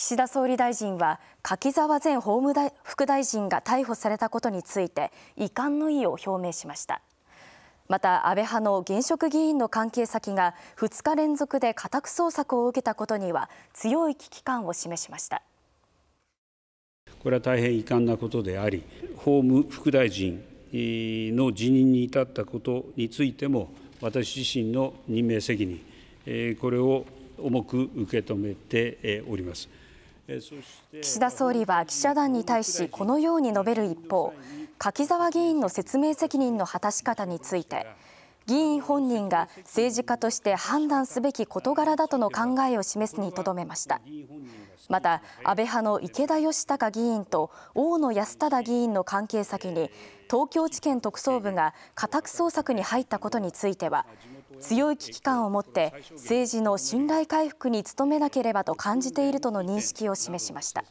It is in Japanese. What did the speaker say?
岸田総理大臣は柿沢前法務大副大臣が逮捕されたことについて遺憾の意を表明しましたまた安倍派の現職議員の関係先が2日連続で家宅捜索を受けたことには強い危機感を示しましたこれは大変遺憾なことであり法務副大臣の辞任に至ったことについても私自身の任命責任これを重く受け止めております。岸田総理は記者団に対しこのように述べる一方柿沢議員の説明責任の果たし方について。議員本人が政治家として判断すべき事柄だとの考えを示すにとどめましたまた安倍派の池田義孝議員と大野康忠議員の関係先に東京地検特捜部が家宅捜索に入ったことについては強い危機感を持って政治の信頼回復に努めなければと感じているとの認識を示しました。